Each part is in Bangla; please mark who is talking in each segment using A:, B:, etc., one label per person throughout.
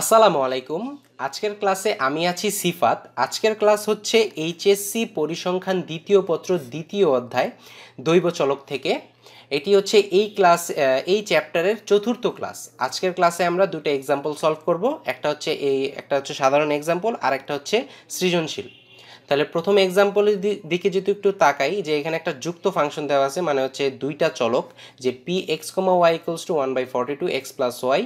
A: আসসালামু আলাইকুম আজকের ক্লাসে আমি আছি সিফাত আজকের ক্লাস হচ্ছে এইচএসসি পরিসংখ্যান দ্বিতীয় পত্র দ্বিতীয় অধ্যায় দৈব চলক থেকে এটি হচ্ছে এই ক্লাস এই চ্যাপ্টারের চতুর্থ ক্লাস আজকের ক্লাসে আমরা দুটো এক্সাম্পল সলভ করব একটা হচ্ছে এই একটা হচ্ছে সাধারণ এক্সাম্পল আর একটা হচ্ছে সৃজনশীল তাহলে প্রথম এক্সাম্পলের দিকে যদি একটু তাকাই যে এখানে একটা যুক্ত ফাংশন দেওয়া আছে মানে হচ্ছে দুইটা চলক যে P X comma Y equals to one by forty two X plus Y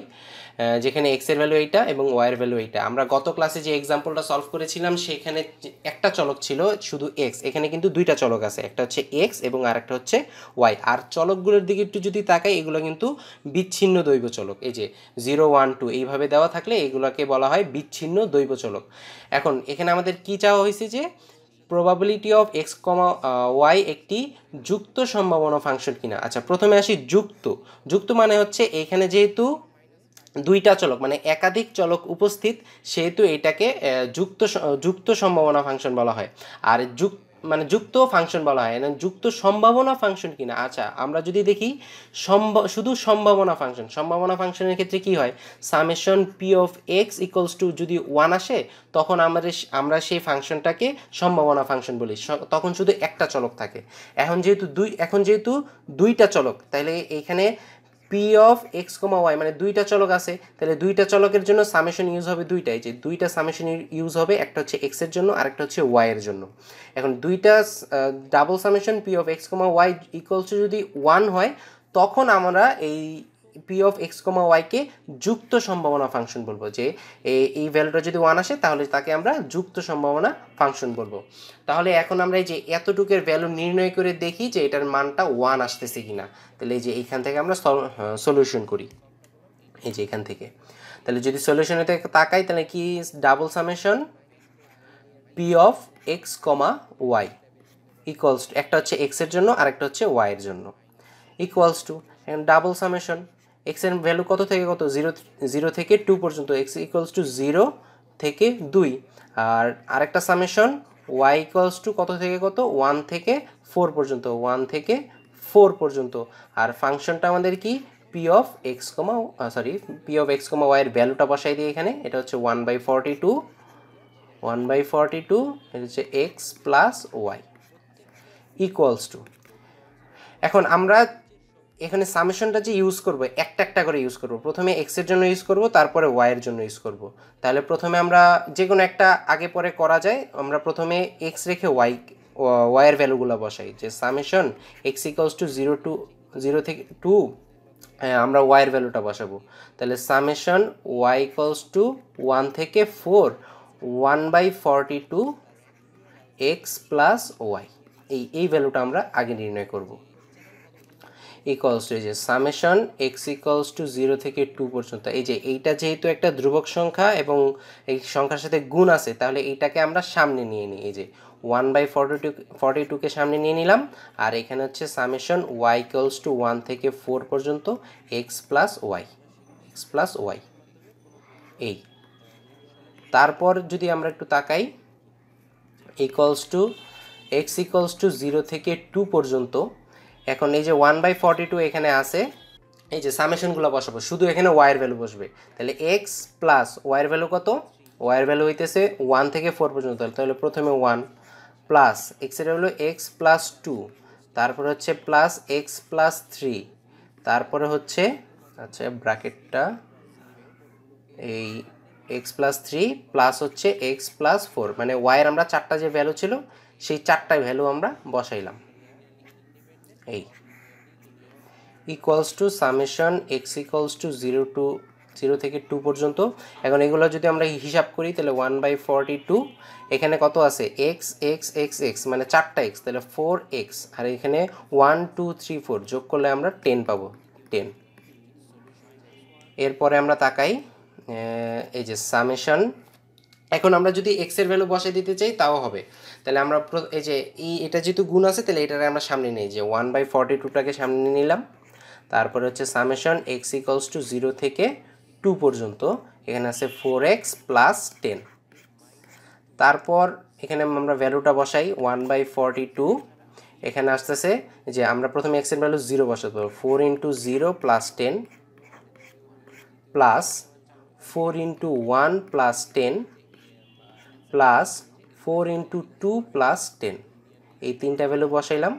A: যেখানে এক্সের ভ্যালু এইটা এবং ওয়াইয়ের ভ্যালু এইটা আমরা গত ক্লাসে যে এক্সাম্পলটা সলভ করেছিলাম সেখানে একটা চলক ছিল শুধু এক্স এখানে কিন্তু দুইটা চলক আছে একটা হচ্ছে এক্স এবং আর একটা হচ্ছে ওয়াই আর চলকগুলোর দিকে একটু যদি তাকাই এগুলো কিন্তু বিচ্ছিন্ন দৈব চলক এই যে জিরো ওয়ান টু এইভাবে দেওয়া থাকলে এগুলোকে বলা হয় বিচ্ছিন্ন দৈব চলক এখন এখানে আমাদের কি চাওয়া হয়েছে যে probability of X comma Y একটি যুক্ত সম্ভাবনা ফাংশন কিনা আচ্ছা প্রথমে আসি যুক্ত যুক্ত মানে হচ্ছে এখানে যেহেতু দুইটা চলক মানে একাধিক চলক উপস্থিত সেহেতু এটাকে যুক্ত যুক্ত সম্ভাবনা ফাংশন বলা হয় আর যুক্ত মানে যুক্ত ফাংশন বলা হয় যুক্ত সম্ভাবনা ফাংশন কিনা আচ্ছা আমরা যদি দেখি শুধু সম্ভাবনা ফাংশন সম্ভাবনা ফাংশনের ক্ষেত্রে কি হয় summation P of X equals to যদি ওয়ান আসে তখন আমাদের আমরা সেই ফাংশনটাকে সম্ভাবনা ফাংশন বলি তখন শুধু একটা চলক থাকে এখন যেহেতু দুই এখন যেহেতু দুইটা চলক তাহলে এখানে P of X comma Y মানে দুইটা চলক আছে তাহলে দুইটা চলকের জন্য সামেশন ইউজ হবে দুইটাই যে দুইটা সামেশন ইউজ হবে একটা হচ্ছে এক্সের জন্য আর একটা হচ্ছে ওয়াইয়ের জন্য এখন দুইটা double summation P of X comma Y equals যদি ওয়ান হয় তখন আমরা এই পি অফ এক্স কমা ওয়াইকে যুক্ত সম্ভাবনা ফাংশন বলবো যে এই ভ্যালুটা যদি ওয়ান আসে তাহলে তাকে আমরা যুক্ত সম্ভাবনা ফাংশন বলবো তাহলে এখন আমরা এই যে এতটুকের ভ্যালু নির্ণয় করে দেখি যে এটার মানটা ওয়ান আসতেছে কিনা তাহলে এই যে এইখান থেকে আমরা সলিউশন করি এই যে এখান থেকে তাহলে যদি সলিউশনে তাকাই তাহলে কি double summation P of X comma Y equals to একটা হচ্ছে এক্সের জন্য আর একটা হচ্ছে ওয়াইয়ের জন্য equals to double summation X এর ভ্যালু কত থেকে কত জিরো জিরো থেকে টু পর্যন্ত এক্স ইকুয়ালস টু জিরো থেকে দুই আর আরেকটা সামেশন ওয়াই ইকুয়ালস টু কত থেকে কত ওয়ান থেকে ফোর পর্যন্ত ওয়ান থেকে ফোর পর্যন্ত আর ফাংশনটা আমাদের কি P of X comma sorry P of X comma ওয়াইয়ের ভ্যালুটা বসাই দিই এখানে এটা হচ্ছে one by forty two one by forty two এটা হচ্ছে X plus Y equals to এখন আমরা এখানে সামেশনটা যে ইউজ করবো একটা একটা করে ইউজ করব প্রথমে এক্সের জন্য ইউজ করব তারপরে ওয়াইয়ের জন্য ইউজ করব তাহলে প্রথমে আমরা যে কোনো একটা আগে পরে করা যায় আমরা প্রথমে এক্স রেখে ওয়াই ওয়াইয়ের ভ্যালুগুলো বসাই যে summation X equals to zero to zero থেকে টু আমরা ওয়াইয়ের ভ্যালুটা বসাবো তাহলে summation Y equals to one থেকে four one by forty two X plus Y এই এই ভ্যালুটা আমরা আগে নির্ণয় করবো ইকুয়ালস টু এই যে summation X equals to zero থেকে টু পর্যন্ত এই যে এইটা যেহেতু একটা ধ্রুবক সংখ্যা এবং এই সংখ্যার সাথে গুণ আছে তাহলে এইটাকে আমরা সামনে নিয়ে নিই এই যে one by forty two forty টুকে সামনে নিয়ে নিলাম আর এখানে হচ্ছে summation Y equals to one থেকে ফোর পর্যন্ত X plus Y X plus Y এই তারপর যদি আমরা একটু তাকাই equals to X equals to zero থেকে টু পর্যন্ত এখন এই যে ওয়ান বাই ফর্টি টু এখানে আছে এই যে সামেশনগুলো বসাবো শুধু এখানে ওয়ার ভ্যালু বসবে তাহলে এক্স প্লাস ওয়ার ভ্যালু কত ওয়ার ভ্যালু হইতেছে ওয়ান থেকে ফোর পর্যন্ত তাহলে প্রথমে ওয়ান প্লাস এক্সের হলো এক্স প্লাস টু তারপরে হচ্ছে প্লাস এক্স প্লাস থ্রি তারপরে হচ্ছে আচ্ছা ব্র্যাকেটটা এই এক্স প্লাস থ্রি প্লাস হচ্ছে এক্স প্লাস ফোর মানে ওয়াইয়ের আমরা চারটা যে ভ্যালু ছিল সেই চারটা ভ্যালু আমরা বসাইলাম এই equals to summation X equals to zero to zero থেকে টু পর্যন্ত এখন এগুলো যদি আমরা হিসাব করি তাহলে ওয়ান বাই ফর্টি টু এখানে কত আছে এক্স এক্স এক্স এক্স মানে চারটা এক্স তাহলে ফোর এক্স আর এখানে ওয়ান টু থ্রি ফোর যোগ করলে আমরা টেন পাবো টেন এরপরে আমরা তাকাই এই যে সামেশন এখন আমরা যদি এক্স এর ভ্যালু বসাই দিতে চাই তাও হবে তাহলে আমরা এই যে এই e, এটা যেহেতু গুণ আছে তাহলে এটাকে আমরা সামনে নিই যে ওয়ান বাই ফর্টি টুটাকে সামনে নিলাম তারপরে হচ্ছে summation X equals to zero থেকে টু পর্যন্ত এখানে আছে ফোর এক্স প্লাস টেন তারপর এখানে আমরা ভ্যালুটা বসাই ওয়ান বাই ফর্টি টু এখানে আসতেছে যে আমরা প্রথমে এক্সের ভ্যালু জিরো বসাতে পারবো four into zero plus ten plus four into one plus ten plus four into two plus ten এই তিনটা ভ্যালু বসাইলাম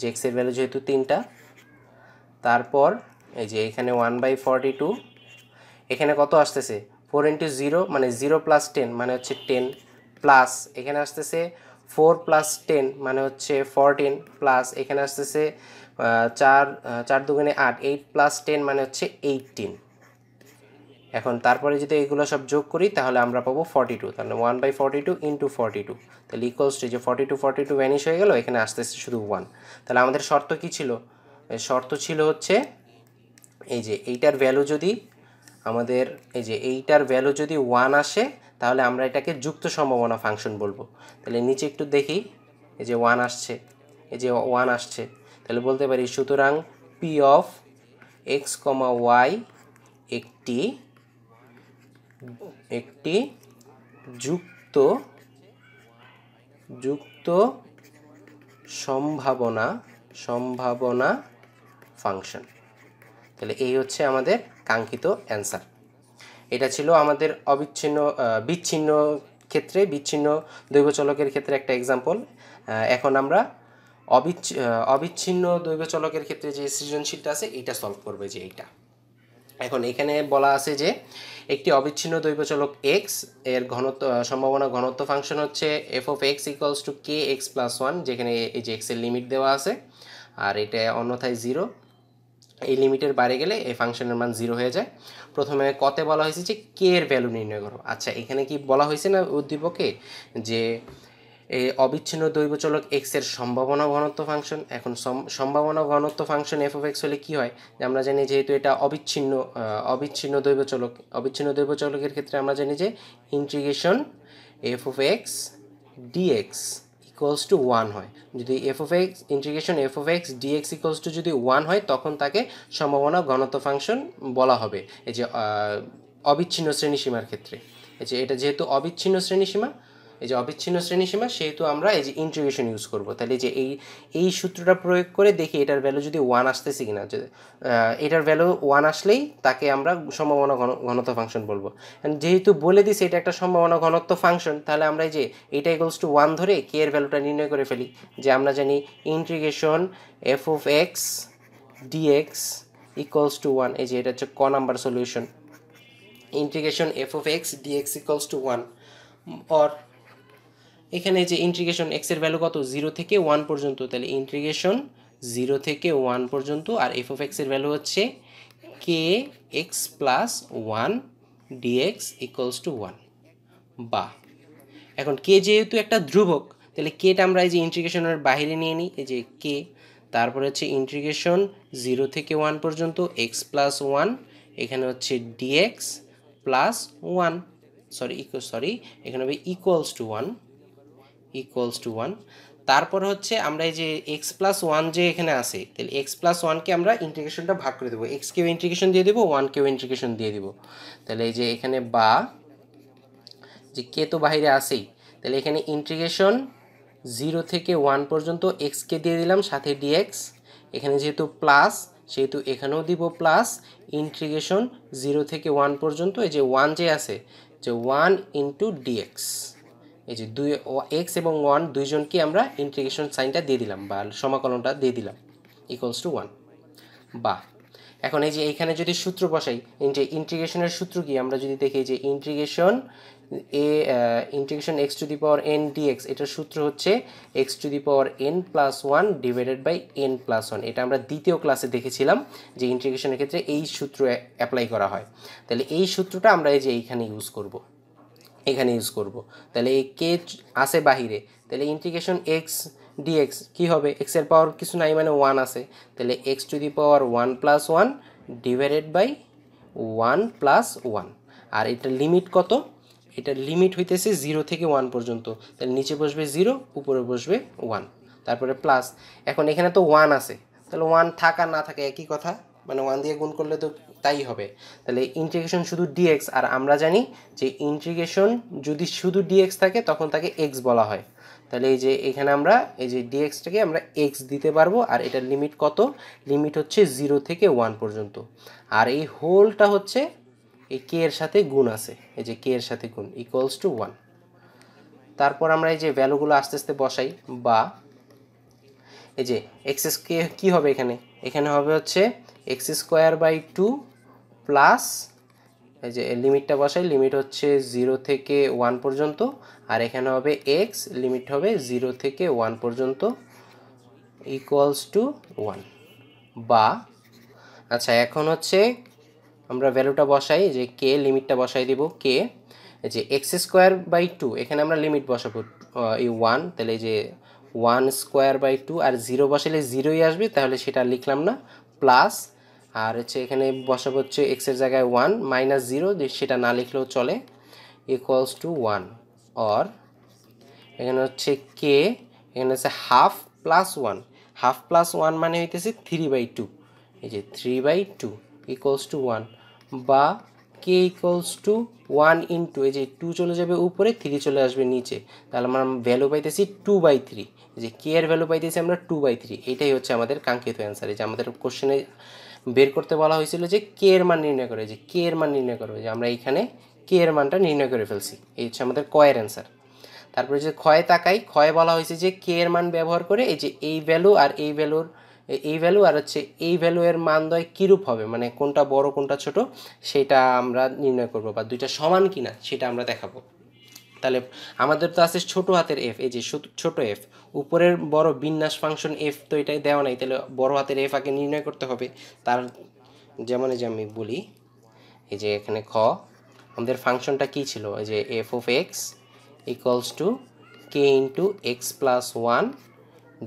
A: যে এক্সের ভ্যালু যেহেতু তিনটা তারপর এই যে এখানে ওয়ান বাই ফর্টি টু এখানে কত আসতেছে ফোর ইন্টু জিরো মানে জিরো প্লাস টেন মানে হচ্ছে টেন প্লাস এখানে আসতেছে ফোর প্লাস টেন মানে হচ্ছে ফরটিন প্লাস এখানে আসতেছে চার চার দুগুণে আট এইট প্লাস টেন মানে হচ্ছে এইটিন এখন তারপরে যদি এগুলো সব যোগ করি তাহলে আমরা পাবো ফর্টি টু তাহলে one by forty two into forty two তাহলে ইকোয়ালস টু যে forty two forty two vanish হয়ে গেল এখানে আসতে আসতে শুধু ওয়ান তাহলে আমাদের শর্ত কি ছিল শর্ত ছিল হচ্ছে এই যে এইটার ভ্যালু যদি আমাদের এই যে এইটার ভ্যালু যদি ওয়ান আসে তাহলে আমরা এটাকে যুক্ত সম্ভাবনা ফাংশন বলবো তাহলে নিচে একটু দেখি এই যে ওয়ান আসছে এই যে ওয়ান আসছে তাহলে বলতে পারি সুতরাং P of X comma Y একটি একটি যুক্ত যুক্ত সম্ভাবনা সম্ভাবনা ফাংশন তাহলে এই হচ্ছে আমাদের কাঙ্ক্ষিত অ্যান্সার এটা ছিল আমাদের অবিচ্ছিন্ন বিচ্ছিন্ন ক্ষেত্রে বিচ্ছিন্ন দৈবচলকের ক্ষেত্রে একটা এক্সাম্পল এখন আমরা অবিচ্ছি অবিচ্ছিন্ন দৈবচলকের ক্ষেত্রে যে সৃজনশীলটা আছে এইটা সলভ করবে যে এইটা এখন এখানে বলা আছে যে একটি অবিচ্ছিন্ন দৈবচলক এক্স এর ঘনত্ব সম্ভাবনা ঘনত্ব ফাংশন হচ্ছে F of X equals to K X plus one যেখানে এই যে এক্সের লিমিট দেওয়া আছে আর এটা অন্যথায় জিরো এই লিমিটের বাইরে গেলে এই ফাংশনের মান জিরো হয়ে যায় প্রথমে কতে বলা হয়েছে যে কে এর ভ্যালু নির্ণয় করো আচ্ছা এখানে কি বলা হয়েছে না উদ্দীপকে যে অবিচ্ছিন্ন দৈব চলক এক্সের সম্ভাবনা ঘনত্ব ফাংশন এখন সম্ভাবনা ঘনত্ব ফাংশন এফ এক্স হলে কী হয় যে আমরা জানি যেহেতু এটা অবিচ্ছিন্ন অবিচ্ছিন্ন দৈব দৈবচলক অবিচ্ছিন্ন চলকের ক্ষেত্রে আমরা জানি যে integration F of x DX equals to one হয় যদি F of X integration F of x DX equals to যদি ওয়ান হয় তখন তাকে সম্ভাবনা ঘনত্ব ফাংশন বলা হবে এই যে অবিচ্ছিন্ন শ্রেণীসীমার ক্ষেত্রে এই যে এটা যেহেতু অবিচ্ছিন্ন শ্রেণীসীমা এই যে অবিচ্ছিন্ন শ্রেণীসীমা সেহেতু আমরা এই যে ইন্টিগ্রেশন ইউজ করব তাহলে যে এই এই সূত্রটা প্রয়োগ করে দেখি এটার ভ্যালু যদি ওয়ান আসতেছে কিনা যদি এটার ভ্যালু ওয়ান আসলেই তাকে আমরা সম্ভাবনা ঘনত্ব ফাংশন বলবো যেহেতু বলে দিছি এটা একটা সম্ভাবনা ঘনত্ব ফাংশন তাহলে আমরা এই যে এটা ইকলস টু ওয়ান ধরে কে এর ভ্যালুটা নির্ণয় করে ফেলি যে আমরা জানি integration F of x DX equals to one এই যে এটা হচ্ছে ক number solution integration F of x DX equals to one or এখানে যে ইন্ট্রিগেশন এক্সের ভ্যালু কত জিরো থেকে ওয়ান পর্যন্ত তাহলে ইন্ট্রিগেশন জিরো থেকে ওয়ান পর্যন্ত আর এফ অফ এক্সের ভ্যালু হচ্ছে K X plus one DX equals to one বা এখন কে যেহেতু একটা ধ্রুবক তাহলে কেটা আমরা এই যে ইন্ট্রিগেশনের বাইরে নিয়ে নিই এই যে কে তারপরে হচ্ছে ইন্ট্রিগেশন জিরো থেকে ওয়ান পর্যন্ত এক্স প্লাস ওয়ান এখানে হচ্ছে ডিএক্স প্লাস ওয়ান সরি ইকো সরি এখানে হবে equals to one equals to one তারপর হচ্ছে আমরা এই যে এক্স প্লাস ওয়ান যে এখানে আছে তাহলে এক্স প্লাস ওয়ানকে আমরা ইন্টিগ্রেশনটা ভাগ করে দেবো এক্স কেউ ইন্টিগ্রেশন দিয়ে দেবো ওয়ান কেউ ইন্টিগ্রেশন দিয়ে দেবো তাহলে এই যে এখানে বা যে কে তো বাইরে আসেই তাহলে এখানে ইন্টিগ্রেশন জিরো থেকে ওয়ান পর্যন্ত এক্সকে দিয়ে দিলাম সাথে ডিএক্স এখানে যেহেতু প্লাস সেহেতু এখানেও দিব প্লাস ইন্টিগ্রেশন জিরো থেকে ওয়ান পর্যন্ত এই যে ওয়ান যে আছে যে ওয়ান ইন্টু ডিএক্স এই যে দুই এক্স এবং ওয়ান দুইজনকে আমরা ইন্টিগ্রেশন সাইনটা দিয়ে দিলাম বা সমাকলনটা দিয়ে দিলাম ইকুয়ালস টু ওয়ান বা এখন এই যে এইখানে যদি সূত্র বসাই যে ইন্টিগ্রেশনের সূত্র কি আমরা যদি দেখি যে ইন্টিগ্রেশন এ integration X to the power N DX এটার সূত্র হচ্ছে X to the power N plus one divided by N plus one এটা আমরা দ্বিতীয় ক্লাসে দেখেছিলাম যে ইন্টিগ্রেশনের ক্ষেত্রে এই সূত্র অ্যাপ্লাই করা হয় তাহলে এই সূত্রটা আমরা এই যে এইখানে ইউজ করবো এখানে ইউজ করব তাহলে এই কে আছে বাহিরে তাহলে ইন্টিগ্রেশন এক্স ডিএক্স কী হবে এক্সের পাওয়ার কিছু নাই মানে ওয়ান আছে তাহলে X to the power one plus one divided by one plus one আর এটা লিমিট কত এটার লিমিট হইতেছে জিরো থেকে ওয়ান পর্যন্ত তাহলে নিচে বসবে জিরো উপরে বসবে ওয়ান তারপরে প্লাস এখন এখানে তো ওয়ান আছে তাহলে ওয়ান থাকা না থাকে একই কথা মানে ওয়ান দিয়ে গুণ করলে তো তাই হবে তাহলে ইন্টিগ্রেশন শুধু ডিএক্স আর আমরা জানি যে ইন্টিগ্রেশন যদি শুধু ডিএক্স থাকে তখন তাকে এক্স বলা হয় তাহলে এই যে এখানে আমরা এই যে ডিএক্সটাকে আমরা এক্স দিতে পারবো আর এটার লিমিট কত লিমিট হচ্ছে জিরো থেকে ওয়ান পর্যন্ত আর এই হোলটা হচ্ছে এই কে এর সাথে গুণ আছে এই যে কে এর সাথে গুণ ইকুয়ালস টু ওয়ান তারপর আমরা এই যে ভ্যালুগুলো আস্তে আস্তে বসাই বা এই যে এক্সেস কে কী হবে এখানে এখানে হবে হচ্ছে X square by two plus এই যে লিমিটটা বসাই লিমিট হচ্ছে জিরো থেকে ওয়ান পর্যন্ত আর এখানে হবে এক্স লিমিট হবে জিরো থেকে ওয়ান পর্যন্ত ইকুয়ালস টু ওয়ান বা আচ্ছা এখন হচ্ছে আমরা ভ্যালুটা বসাই যে কে লিমিটটা বসাই দিব কে যে এক্স স্কোয়ার বাই টু এখানে আমরা লিমিট বসাবো এই ওয়ান তাহলে যে ওয়ান স্কোয়ার বাই টু আর জিরো বসালে জিরোই আসবে তাহলে সেটা লিখলাম না প্লাস আর হচ্ছে এখানে বসাবো হচ্ছে এক্সের জায়গায় ওয়ান মাইনাস জিরো সেটা না লিখলেও চলে ইকুয়ালস টু ওয়ান অর এখানে হচ্ছে কে এখানে হচ্ছে half plus one half plus one মানে হইতেছে থ্রি বাই টু এই যে three by two equals to one বা K equals to one into এই যে টু চলে যাবে উপরে থ্রি চলে আসবে নিচে তাহলে আমরা ভ্যালু পাইতেছি টু বাই থ্রি যে কে এর ভ্যালু পাইতেছি আমরা টু বাই থ্রি এটাই হচ্ছে আমাদের কাঙ্ক্ষিত অ্যান্সার এই যে আমাদের কোশ্চেনে বের করতে বলা হয়েছিল যে কে এর মান নির্ণয় করে যে কে এর মান নির্ণয় করবে যে আমরা এইখানে কে এর মানটা নির্ণয় করে ফেলছি এই হচ্ছে আমাদের কয়ের অ্যান্সার তারপরে যে ক্ষয় তাকাই ক্ষয় বলা হয়েছে যে কে এর মান ব্যবহার করে এই যে এই ভ্যালু আর এই ভ্যালুর এই ভ্যালু আর হচ্ছে এই ভ্যালু ভ্যালুয়ের মানদয় কীরূপ হবে মানে কোনটা বড় কোনটা ছোট সেটা আমরা নির্ণয় করব বা দুইটা সমান কিনা সেটা আমরা দেখাবো তাহলে আমাদের তো আছে ছোট হাতের এফ এই যে ছোট এফ উপরের বড় বিন্যাস ফাংশন এফ তো এটাই দেওয়া নাই তাহলে বড় হাতের এফ আগে নির্ণয় করতে হবে তার যেমন যে আমি বলি এই যে এখানে খ আমাদের ফাংশনটা কি ছিল এই যে F of X equals to K into x plus one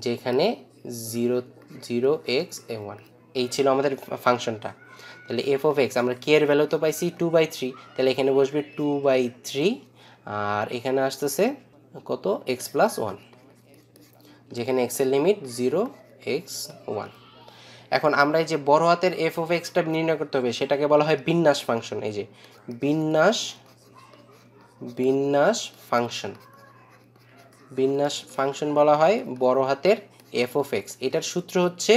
A: যেখানে জিরো জিরো এক্স এ ওয়ান এই ছিল আমাদের ফাংশনটা তাহলে এফ অফ এক্স আমরা কে এর ভ্যালু তো পাইছি টু বাই থ্রি তাহলে এখানে বসবে টু বাই থ্রি আর এখানে আসতেছে কত এক্স প্লাস ওয়ান যেখানে এর লিমিট জিরো এক্স ওয়ান এখন আমরা এই যে বড় হাতের এফ অফ এক্সটা নির্ণয় করতে হবে সেটাকে বলা হয় বিন্যাস ফাংশন এই যে বিন্যাস বিন্যাস ফাংশন বিন্যাস ফাংশন বলা হয় বড় হাতের এফ অফ এক্স এটার সূত্র হচ্ছে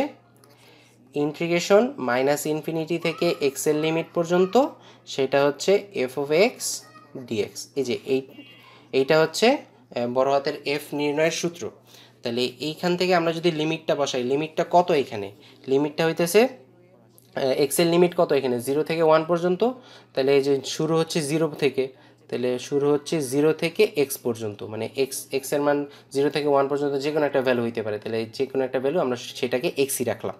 A: ইন্ট্রিগেশন মাইনাস ইনফিনিটি থেকে এক্সের লিমিট পর্যন্ত সেটা হচ্ছে এফ অফ এক্স ডিএক্স এই যে এই এইটা হচ্ছে বড় হাতের এফ নির্ণয়ের সূত্র তাহলে এইখান থেকে আমরা যদি লিমিটটা বসাই লিমিটটা কত এখানে লিমিটটা হইতেছে এক্সের লিমিট কত এখানে জিরো থেকে ওয়ান পর্যন্ত তাহলে এই যে শুরু হচ্ছে জিরো থেকে তাহলে শুরু হচ্ছে জিরো থেকে এক্স পর্যন্ত মানে এক্স এক্সের মান জিরো থেকে ওয়ান পর্যন্ত যে কোনো একটা ভ্যালু হইতে পারে তাহলে যে কোনো একটা ভ্যালু আমরা সেটাকে এক্সই রাখলাম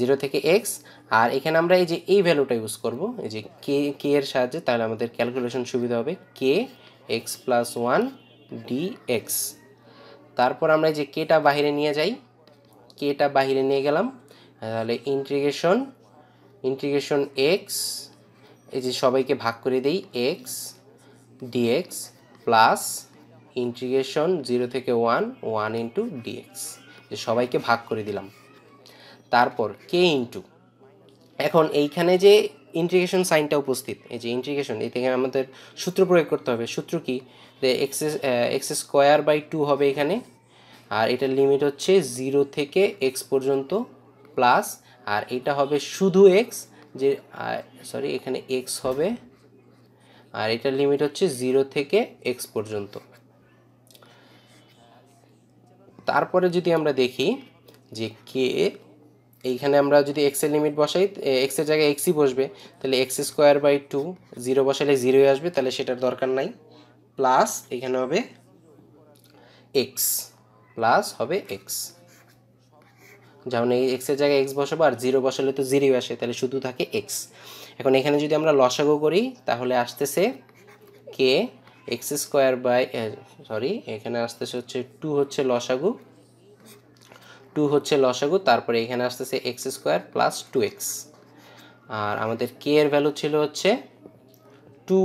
A: জিরো থেকে এক্স আর এখানে আমরা এই যে এই ভ্যালুটা ইউজ করবো এই যে কে কে এর সাহায্যে তাহলে আমাদের ক্যালকুলেশন সুবিধা হবে K X plus one D X তারপর আমরা এই যে কেটা বাহিরে নিয়ে যাই কেটা বাহিরে নিয়ে গেলাম তাহলে ইন্টিগ্রেশন ইন্টিগ্রেশন এক্স এই যে সবাইকে ভাগ করে দিই X dx plus integration zero থেকে ওয়ান ওয়ান ইন্টু ডিএক্স সবাইকে ভাগ করে দিলাম তারপর কে ইন্টু এখন এইখানে যে ইন্ট্রিগেশন সাইনটা উপস্থিত এই যে ইন্ট্রিগেশন এই থেকে আমাদের সূত্র প্রয়োগ করতে হবে সূত্র কি X X square by two হবে এখানে আর এটার লিমিট হচ্ছে জিরো থেকে এক্স পর্যন্ত প্লাস আর এটা হবে শুধু এক্স যে সরি এখানে এক্স হবে আর এটার লিমিট হচ্ছে জিরো থেকে এক্স পর্যন্ত তারপরে যদি আমরা দেখি যে কে এইখানে আমরা যদি এক্সের লিমিট বসাই এক্সের জায়গায় এক্সই বসবে তাহলে X square by two zero বসালে জিরোই আসবে তাহলে সেটার দরকার নাই প্লাস এখানে হবে এক্স প্লাস হবে এক্স যেমন এই এক্সের জায়গায় এক্স বসাবো আর জিরো বসালে তো জিরোই আসে তাহলে শুধু থাকে এক্স এখন এখানে যদি আমরা লসাগো করি তাহলে আসতেছে K X square by sorry এখানে আসতেছে হচ্ছে টু হচ্ছে লসাগু টু হচ্ছে লসাগু তারপরে এখানে আসতেছে X square plus two X আর আমাদের কে এর ভ্যালু ছিল হচ্ছে টু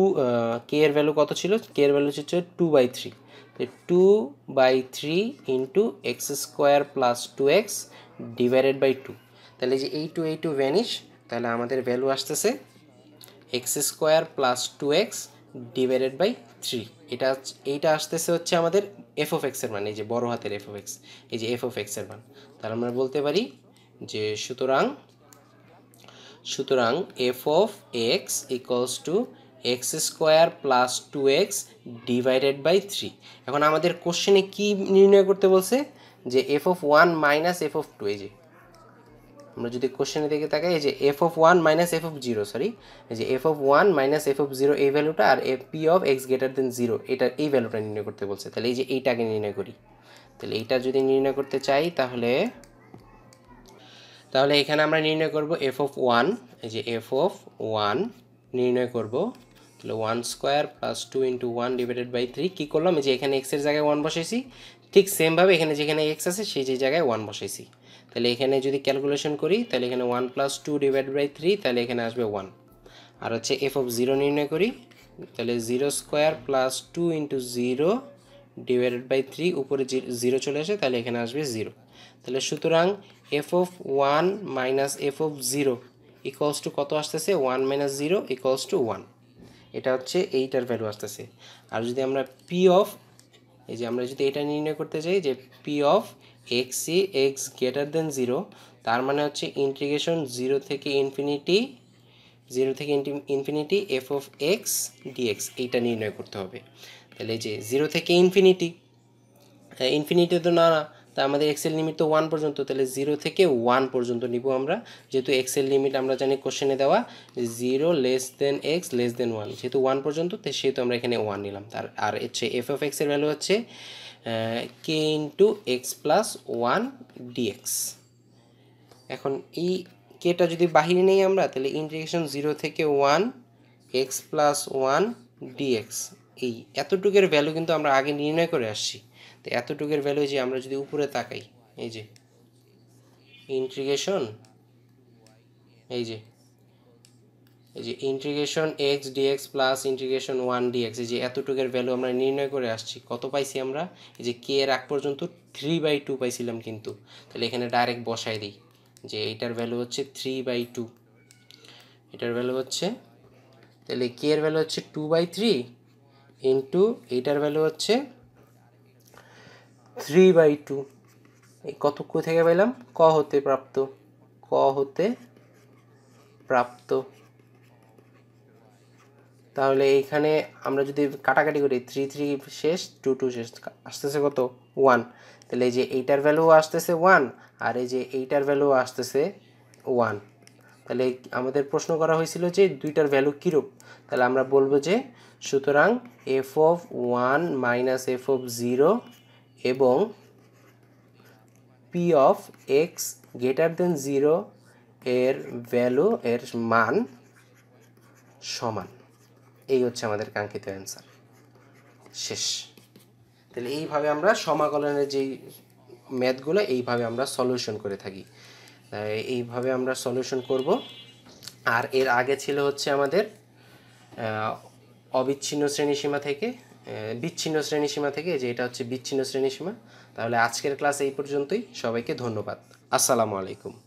A: কে এর ভ্যালু কত ছিল কে এর ভ্যালু হচ্ছে টু বাই থ্রি তো two by three into X square plus two X divided by two তাহলে যে এই টু এই টু ভ্যানিশ তাহলে আমাদের ভ্যালু আসতেছে X square plus two X divided by three এটা এইটা আসতেছে হচ্ছে আমাদের এফ অফ এক্সের মান এই যে বড় হাতের এফ অফ এক্স এই যে এফ অফ এক্সের মান তাহলে আমরা বলতে পারি যে সুতরাং সুতরাং F of X equals to X square plus two X divided by three এখন আমাদের কোশ্চেনে কি নির্ণয় করতে বলছে যে F of one minus F of two এই যে আমরা যদি কোশ্চেনের দিকে তাকাই এই যে F of one minus F of zero sorry এই যে F of one minus F of zero এই ভ্যালুটা আর F P of x greater than zero এটা এই ভ্যালুটা নির্ণয় করতে বলছে তাহলে এই যে এইটাকে নির্ণয় করি তাহলে এইটা যদি নির্ণয় করতে চাই তাহলে তাহলে এখানে আমরা নির্ণয় করব এফ অফ ওয়ান এই যে এফ অফ ওয়ান নির্ণয় করব তাহলে one square plus two into one divided by three কী করলাম এই যে এখানে এক্সের জায়গায় ওয়ান বসাইছি ঠিক সেমভাবে এখানে যেখানে এক্স আছে সেই যে জায়গায় ওয়ান বসাইছি তাহলে এখানে যদি ক্যালকুলেশন করি তাহলে এখানে one plus two divide by three তাহলে এখানে আসবে ওয়ান আর হচ্ছে এফ অফ জিরো নির্ণয় করি তাহলে zero square plus two into zero divided by three উপরে জিরো চলে আসে তাহলে এখানে আসবে জিরো তাহলে সুতরাং F of one minus F of zero equals to কত আসতেছে one minus zero equals to one এটা হচ্ছে এইটার ভ্যালু আসতেছে আর যদি আমরা পি অফ এই যে আমরা যদি এটা নির্ণয় করতে চাই যে P of x C x greater than zero তার মানে হচ্ছে ইন্টিগ্রেশন জিরো থেকে ইনফিনিটি জিরো থেকে infinity f of x dx এইটা নির্ণয় করতে হবে তাহলে যে জিরো থেকে ইনফিনিটি ইনফিনিটি হ্যাঁ, তো না না তা আমাদের এক্সেল লিমিট তো ওয়ান পর্যন্ত তাহলে জিরো থেকে ওয়ান পর্যন্ত নিব আমরা যেহেতু এক্সেল লিমিট আমরা জানি কোশ্চেনে দেওয়া zero less than x less than one যেহেতু ওয়ান পর্যন্ত সেহেতু আমরা এখানে ওয়ান নিলাম তার আর হচ্ছে এফ অফ এক্সের ভ্যালু হচ্ছে k into x plus one dx এখন এই কেটা যদি বাহিরে নেই আমরা তাহলে ইন্টিগ্রেশন জিরো থেকে one x plus one dx এই এতটুকের ভ্যালু কিন্তু আমরা আগে নির্ণয় করে আসছি তো এতটুকের ভ্যালু যে আমরা যদি উপরে তাকাই এই যে ইন্টিগ্রেশন এই যে এই যে integration x dx plus integration one dx এই যে এতটুকের ভ্যালু আমরা নির্ণয় করে আসছি কত পাইছি আমরা এই যে কে এর আগ পর্যন্ত থ্রি বাই টু পাইছিলাম কিন্তু তাহলে এখানে ডাইরেক্ট বসাই দিই যে এইটার ভ্যালু হচ্ছে থ্রি বাই টু এটার ভ্যালু হচ্ছে তাহলে কে এর ভ্যালু হচ্ছে টু বাই থ্রি ইন্টু এইটার ভ্যালু হচ্ছে থ্রি বাই টু এই কত কোথায় পেলাম ক হতে প্রাপ্ত ক হতে প্রাপ্ত তাহলে এইখানে আমরা যদি কাটাকাটি করি থ্রি থ্রি শেষ টু টু শেষ আসতেছে কত ওয়ান তাহলে এই যে এইটার ভ্যালু আসতেছে ওয়ান আর এই যে এইটার ভ্যালু আসতেছে ওয়ান তাহলে আমাদের প্রশ্ন করা হয়েছিল যে দুইটার ভ্যালু কীরূপ তাহলে আমরা বলবো যে সুতরাং F of one minus F of zero এবং P of x greater than zero এর ভ্যালু এর মান সমান এই হচ্ছে আমাদের কাঙ্ক্ষিত অ্যান্সার শেষ তাহলে এইভাবে আমরা সমাকলনের যেই ম্যাথগুলো এইভাবে আমরা সলিউশন করে থাকি এইভাবে আমরা সলিউশন করব আর এর আগে ছিল হচ্ছে আমাদের অবিচ্ছিন্ন শ্রেণীসীমা থেকে বিচ্ছিন্ন শ্রেণীসীমা থেকে যে এটা হচ্ছে বিচ্ছিন্ন শ্রেণীসীমা তাহলে আজকের ক্লাস এই পর্যন্তই সবাইকে ধন্যবাদ আসসালামু আলাইকুম